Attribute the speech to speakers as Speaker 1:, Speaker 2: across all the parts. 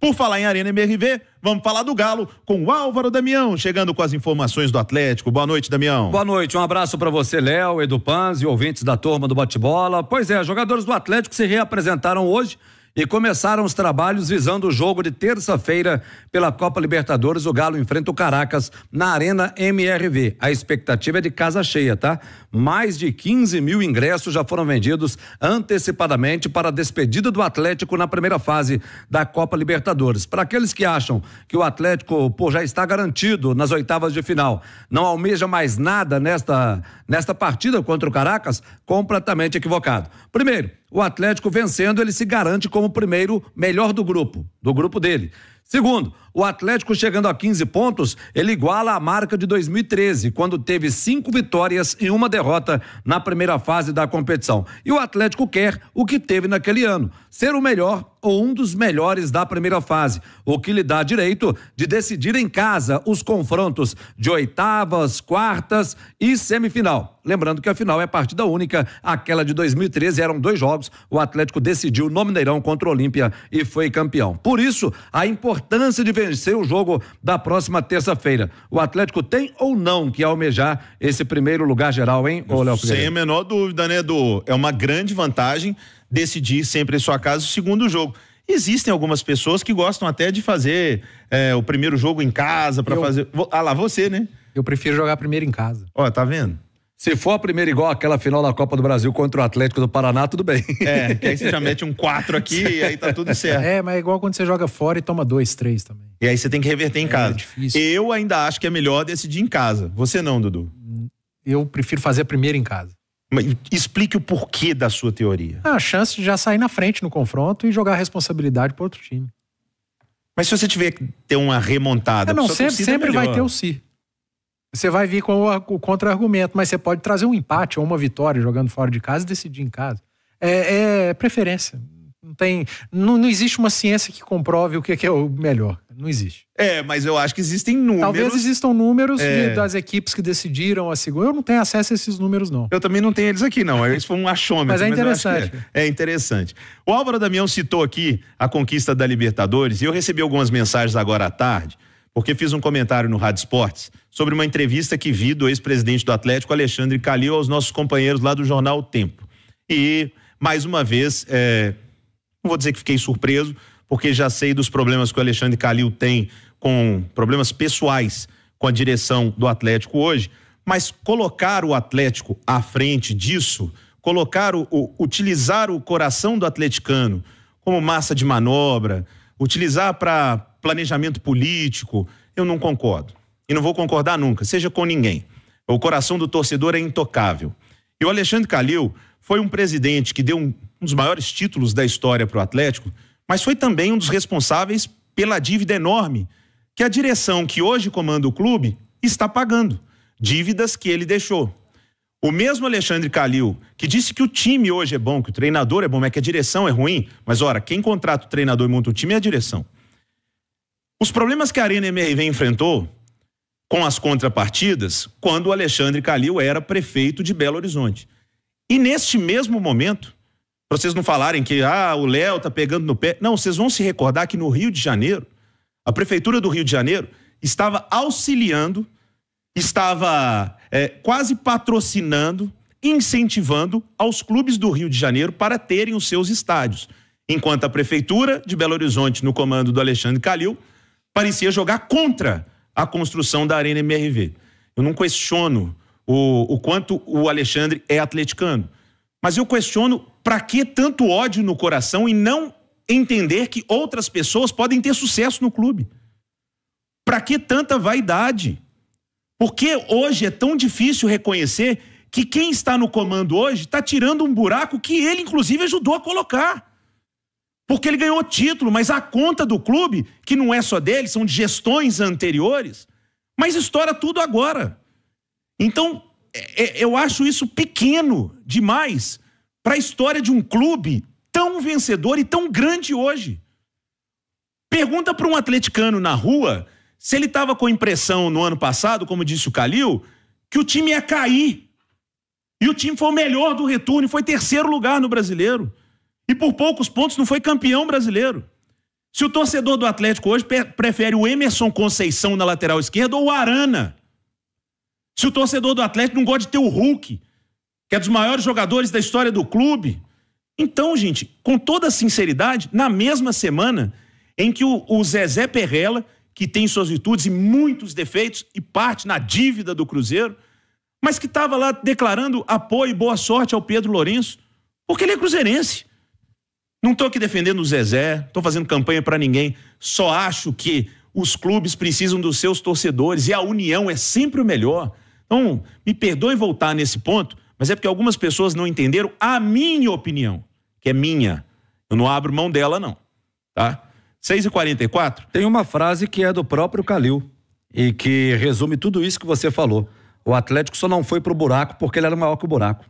Speaker 1: Por falar em Arena MRV, vamos falar do Galo com o Álvaro Damião, chegando com as informações do Atlético. Boa
Speaker 2: noite, Damião. Boa noite, um abraço para você, Léo, Edu Panz e ouvintes da turma do bate-bola. Pois é, jogadores do Atlético se reapresentaram hoje e começaram os trabalhos visando o jogo de terça-feira pela Copa Libertadores. O Galo enfrenta o Caracas na Arena MRV. A expectativa é de casa cheia, tá? Mais de 15 mil ingressos já foram vendidos antecipadamente para a despedida do Atlético na primeira fase da Copa Libertadores. Para aqueles que acham que o Atlético pô, já está garantido nas oitavas de final, não almeja mais nada nesta, nesta partida contra o Caracas, completamente equivocado. Primeiro, o Atlético vencendo, ele se garante como primeiro melhor do grupo, do grupo dele. Segundo, o Atlético chegando a 15 pontos, ele iguala a marca de 2013, quando teve cinco vitórias e uma derrota na primeira fase da competição. E o Atlético quer o que teve naquele ano, ser o melhor ou um dos melhores da primeira fase, o que lhe dá direito de decidir em casa os confrontos de oitavas, quartas e semifinal. Lembrando que a final é partida única, aquela de 2013 eram dois jogos, o Atlético decidiu no Mineirão contra o Olímpia e foi campeão. Por isso, a importância importância de vencer o jogo da próxima terça-feira. O Atlético tem ou não que almejar esse primeiro lugar geral, hein, ô Léo Sem a menor dúvida, né, Edu? É uma
Speaker 1: grande vantagem decidir sempre em sua casa o segundo jogo. Existem algumas pessoas que gostam até de fazer é, o primeiro jogo em casa para fazer. Ah lá, você, né? Eu prefiro
Speaker 2: jogar primeiro em casa. Ó, tá vendo? Se for a primeira igual aquela final da Copa do Brasil contra o Atlético do Paraná, tudo bem. É, que aí você já mete um 4 aqui e aí tá tudo certo.
Speaker 3: É, mas é igual quando você joga fora
Speaker 1: e toma 2, 3 também. E aí você tem que reverter em é, casa. É difícil. Eu ainda acho que é melhor decidir em casa. Você não, Dudu? Eu prefiro fazer primeiro em casa. Mas explique o porquê da sua teoria.
Speaker 3: Ah, a chance de já sair na frente no confronto e jogar a responsabilidade para outro time.
Speaker 1: Mas se você tiver que ter uma remontada... É, não, sempre, é sempre é vai ter o
Speaker 3: si. Você vai vir com o contra-argumento, mas você pode trazer um empate ou uma vitória jogando fora de casa e decidir em casa. É, é preferência. Não, tem, não, não, existe uma ciência que comprove o que, é, que é o melhor. Não existe. É, mas eu acho que existem números. Talvez existam números é. de, das equipes que decidiram a segunda. Eu não tenho acesso a esses números, não. Eu
Speaker 1: também não tenho eles aqui, não. Eles foram um achômetro. mas é interessante. Mas é. é, interessante. O Álvaro Damião citou aqui a conquista da Libertadores e eu recebi algumas mensagens agora à tarde porque fiz um comentário no Rádio Esportes sobre uma entrevista que vi do ex-presidente do Atlético, Alexandre Calil, aos nossos companheiros lá do jornal o Tempo. E, mais uma vez, é, não vou dizer que fiquei surpreso, porque já sei dos problemas que o Alexandre Calil tem com problemas pessoais com a direção do Atlético hoje, mas colocar o Atlético à frente disso, colocar o, o utilizar o coração do atleticano como massa de manobra, utilizar para planejamento político. Eu não concordo. E não vou concordar nunca, seja com ninguém. O coração do torcedor é intocável. E o Alexandre Calil foi um presidente que deu um, um dos maiores títulos da história para o Atlético, mas foi também um dos responsáveis pela dívida enorme que a direção que hoje comanda o clube está pagando. Dívidas que ele deixou. O mesmo Alexandre Calil, que disse que o time hoje é bom, que o treinador é bom, é que a direção é ruim, mas ora, quem contrata o treinador e monta o time é a direção. Os problemas que a Arena MRV enfrentou com as contrapartidas quando o Alexandre Calil era prefeito de Belo Horizonte. E neste mesmo momento, para vocês não falarem que ah, o Léo tá pegando no pé, não, vocês vão se recordar que no Rio de Janeiro, a prefeitura do Rio de Janeiro estava auxiliando, estava é, quase patrocinando, incentivando aos clubes do Rio de Janeiro para terem os seus estádios. Enquanto a prefeitura de Belo Horizonte, no comando do Alexandre Calil, parecia jogar contra a construção da Arena MRV. Eu não questiono o, o quanto o Alexandre é atleticano, mas eu questiono para que tanto ódio no coração e não entender que outras pessoas podem ter sucesso no clube. Para que tanta vaidade? Porque hoje é tão difícil reconhecer que quem está no comando hoje está tirando um buraco que ele, inclusive, ajudou a colocar. Porque ele ganhou título, mas a conta do clube, que não é só dele, são de gestões anteriores, mas estoura tudo agora. Então, é, é, eu acho isso pequeno demais para a história de um clube tão vencedor e tão grande hoje. Pergunta para um atleticano na rua se ele estava com a impressão no ano passado, como disse o Calil, que o time ia cair. E o time foi o melhor do retorno e foi terceiro lugar no brasileiro e por poucos pontos não foi campeão brasileiro. Se o torcedor do Atlético hoje prefere o Emerson Conceição na lateral esquerda ou o Arana. Se o torcedor do Atlético não gosta de ter o Hulk, que é dos maiores jogadores da história do clube. Então, gente, com toda sinceridade, na mesma semana em que o, o Zezé Perrella, que tem suas virtudes e muitos defeitos, e parte na dívida do Cruzeiro, mas que estava lá declarando apoio e boa sorte ao Pedro Lourenço, porque ele é cruzeirense. Não estou aqui defendendo o Zezé, estou fazendo campanha para ninguém. Só acho que os clubes precisam dos seus torcedores e a união é sempre o melhor. Então, me perdoe voltar nesse ponto, mas é porque algumas pessoas não entenderam a minha
Speaker 2: opinião, que é minha. Eu não abro mão dela, não. Tá? 6h44. Tem uma frase que é do próprio Calil e que resume tudo isso que você falou. O Atlético só não foi pro buraco porque ele era maior que o buraco.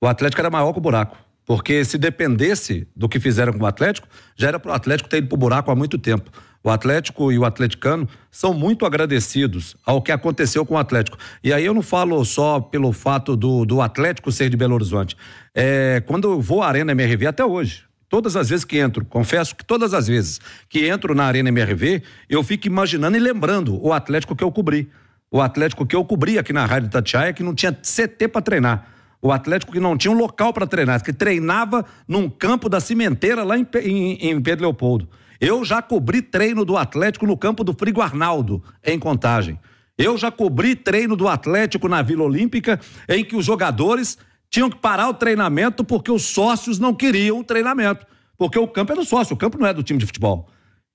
Speaker 2: O Atlético era maior que o buraco. Porque se dependesse do que fizeram com o Atlético, já era para o Atlético ter ido para o buraco há muito tempo. O Atlético e o atleticano são muito agradecidos ao que aconteceu com o Atlético. E aí eu não falo só pelo fato do, do Atlético ser de Belo Horizonte. É, quando eu vou à Arena MRV até hoje, todas as vezes que entro, confesso que todas as vezes que entro na Arena MRV, eu fico imaginando e lembrando o Atlético que eu cobri. O Atlético que eu cobri aqui na Rádio Tatiaia, que não tinha CT para treinar. O Atlético que não tinha um local para treinar, que treinava num campo da cimenteira lá em, em, em Pedro Leopoldo. Eu já cobri treino do Atlético no campo do Frigo Arnaldo, em Contagem. Eu já cobri treino do Atlético na Vila Olímpica, em que os jogadores tinham que parar o treinamento porque os sócios não queriam o treinamento. Porque o campo é do sócio, o campo não é do time de futebol.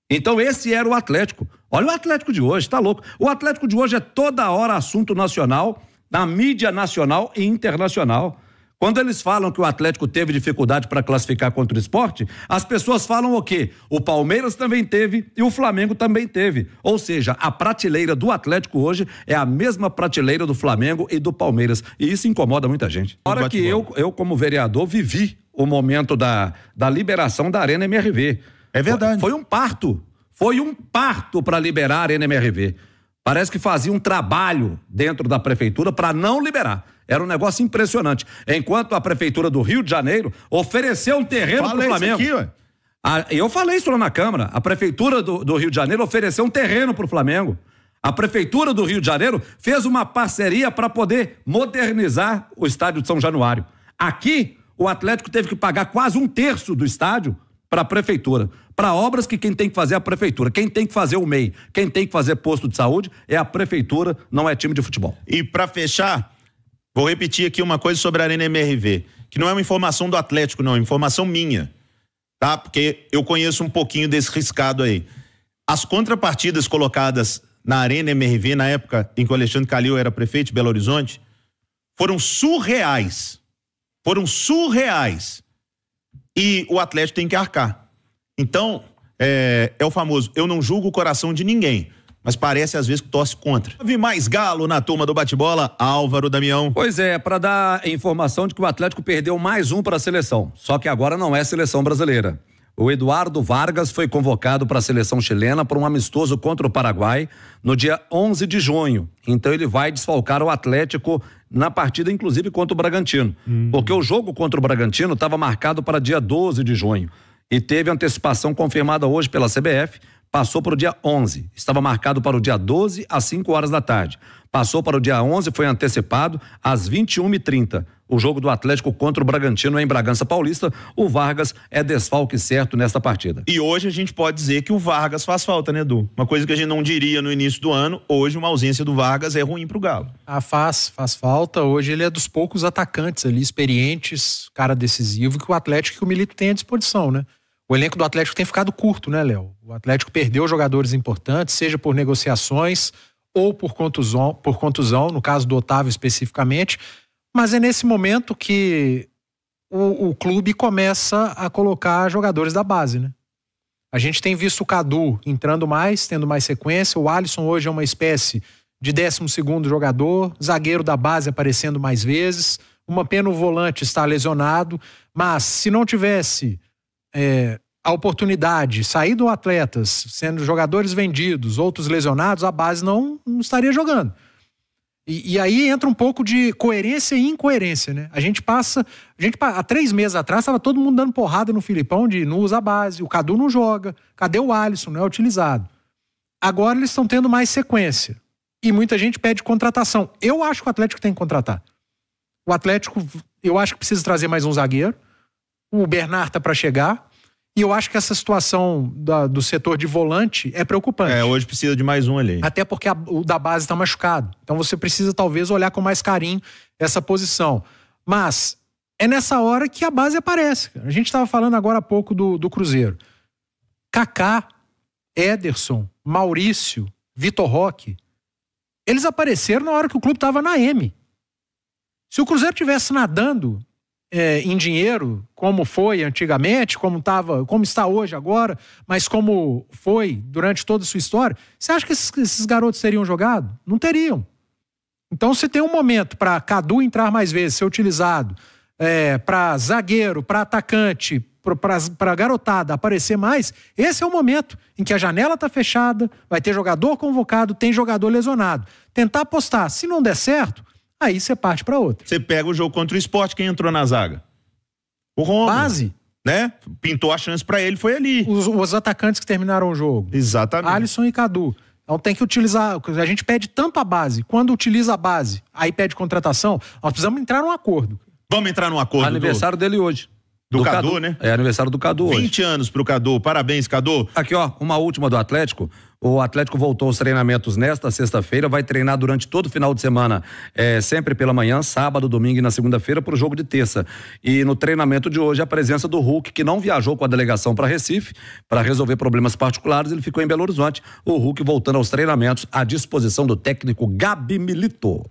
Speaker 2: Então esse era o Atlético. Olha o Atlético de hoje, tá louco. O Atlético de hoje é toda hora assunto nacional na mídia nacional e internacional. Quando eles falam que o Atlético teve dificuldade para classificar contra o esporte, as pessoas falam o quê? O Palmeiras também teve e o Flamengo também teve. Ou seja, a prateleira do Atlético hoje é a mesma prateleira do Flamengo e do Palmeiras. E isso incomoda muita gente. Na hora que eu, eu, como vereador, vivi o momento da, da liberação da Arena MRV. É verdade. Foi, foi um parto. Foi um parto para liberar a Arena MRV. Parece que fazia um trabalho dentro da prefeitura para não liberar. Era um negócio impressionante. Enquanto a prefeitura do Rio de Janeiro ofereceu um terreno para o Flamengo. Aqui, ué. A, ah, eu falei isso lá na Câmara. A prefeitura do, do Rio de Janeiro ofereceu um terreno para o Flamengo. A prefeitura do Rio de Janeiro fez uma parceria para poder modernizar o estádio de São Januário. Aqui, o Atlético teve que pagar quase um terço do estádio para a prefeitura. Para obras que quem tem que fazer é a prefeitura. Quem tem que fazer o MEI, quem tem que fazer posto de saúde é a prefeitura, não é time de futebol. E
Speaker 1: para fechar, vou repetir aqui uma coisa sobre a Arena MRV, que não é uma informação do Atlético, não, é informação minha. Tá? Porque eu conheço um pouquinho desse riscado aí. As contrapartidas colocadas na Arena MRV, na época em que o Alexandre Calil era prefeito de Belo Horizonte, foram surreais. Foram surreais e o Atlético tem que arcar. Então, é, é o famoso, eu não julgo o coração de ninguém mas parece às vezes que torce contra. Vi mais galo na turma do
Speaker 2: bate-bola, Álvaro Damião. Pois é, para dar informação de que o Atlético perdeu mais um para a seleção, só que agora não é seleção brasileira. O Eduardo Vargas foi convocado para a seleção chilena para um amistoso contra o Paraguai no dia 11 de junho. Então ele vai desfalcar o Atlético na partida, inclusive contra o Bragantino. Hum. Porque o jogo contra o Bragantino estava marcado para dia 12 de junho e teve antecipação confirmada hoje pela CBF, passou para o dia 11. Estava marcado para o dia 12 às 5 horas da tarde. Passou para o dia 11, foi antecipado às 21h30 o jogo do Atlético contra o Bragantino em Bragança Paulista. O Vargas é desfalque certo nesta partida.
Speaker 1: E hoje a gente pode dizer que o Vargas faz falta, né, Edu? Uma coisa que a gente não diria no início do ano, hoje uma ausência do Vargas é ruim pro Galo.
Speaker 3: Ah, faz, faz falta. Hoje ele é dos poucos atacantes ali, experientes, cara decisivo, que o Atlético e o Milito têm à disposição, né? O elenco do Atlético tem ficado curto, né, Léo? O Atlético perdeu jogadores importantes, seja por negociações ou por contusão, por contusão, no caso do Otávio especificamente. Mas é nesse momento que o, o clube começa a colocar jogadores da base, né? A gente tem visto o Cadu entrando mais, tendo mais sequência. O Alisson hoje é uma espécie de 12 jogador, zagueiro da base aparecendo mais vezes. Uma pena o volante está lesionado. Mas se não tivesse é, a oportunidade, saído atletas, sendo jogadores vendidos, outros lesionados, a base não, não estaria jogando. E, e, aí entra um pouco de coerência e incoerência, né? A gente passa. A gente, há três meses atrás, estava todo mundo dando porrada no Filipão de não usa base, o Cadu não joga, cadê o Alisson? Não é utilizado. Agora eles estão tendo mais sequência. E muita gente pede contratação. Eu acho que o Atlético tem que contratar. O Atlético, eu acho que precisa trazer mais um zagueiro. O Bernard tá para chegar. E eu acho que essa situação da, do setor de volante é preocupante. É, hoje precisa de mais um ali. Até porque a, o da base está machucado. Então você precisa talvez olhar com mais carinho essa posição. Mas é nessa hora que a base aparece. A gente estava falando agora há pouco do, do Cruzeiro. Kaká, Ederson, Maurício, Vitor Roque, eles apareceram na hora que o clube estava na M. Se o Cruzeiro tivesse nadando é, em dinheiro, como foi antigamente, como, tava, como está hoje agora, mas como foi durante toda a sua história, você acha que esses, esses garotos teriam jogado? Não teriam. Então, se tem um momento para Cadu entrar mais vezes, ser utilizado, é, para zagueiro, para atacante, para garotada aparecer mais, esse é o momento em que a janela está fechada, vai ter jogador convocado, tem jogador lesionado. Tentar apostar. Se não der certo, Aí você parte para outra.
Speaker 1: Você pega o jogo contra o esporte, quem entrou na zaga?
Speaker 3: O Romulo. Base. Né? Pintou a chance para ele, foi ali. Os, os, atacantes que terminaram o jogo. Exatamente. Alisson e Cadu. Então tem que utilizar. A gente pede tanto a base. Quando utiliza a base, aí pede contratação, nós precisamos entrar num acordo. Vamos entrar num acordo. Aniversário do... dele hoje.
Speaker 2: Do, do Cadu, Cadu, né? É aniversário do Cadu 20 hoje. anos pro Cadu, parabéns Cadu. Aqui ó, uma última do Atlético. O Atlético voltou aos treinamentos nesta sexta-feira, vai treinar durante todo o final de semana, é, sempre pela manhã, sábado, domingo e na segunda-feira, para o jogo de terça. E no treinamento de hoje, a presença do Hulk, que não viajou com a delegação para Recife, para resolver problemas particulares, ele ficou em Belo Horizonte. O Hulk voltando aos treinamentos à disposição do técnico Gabi Milito.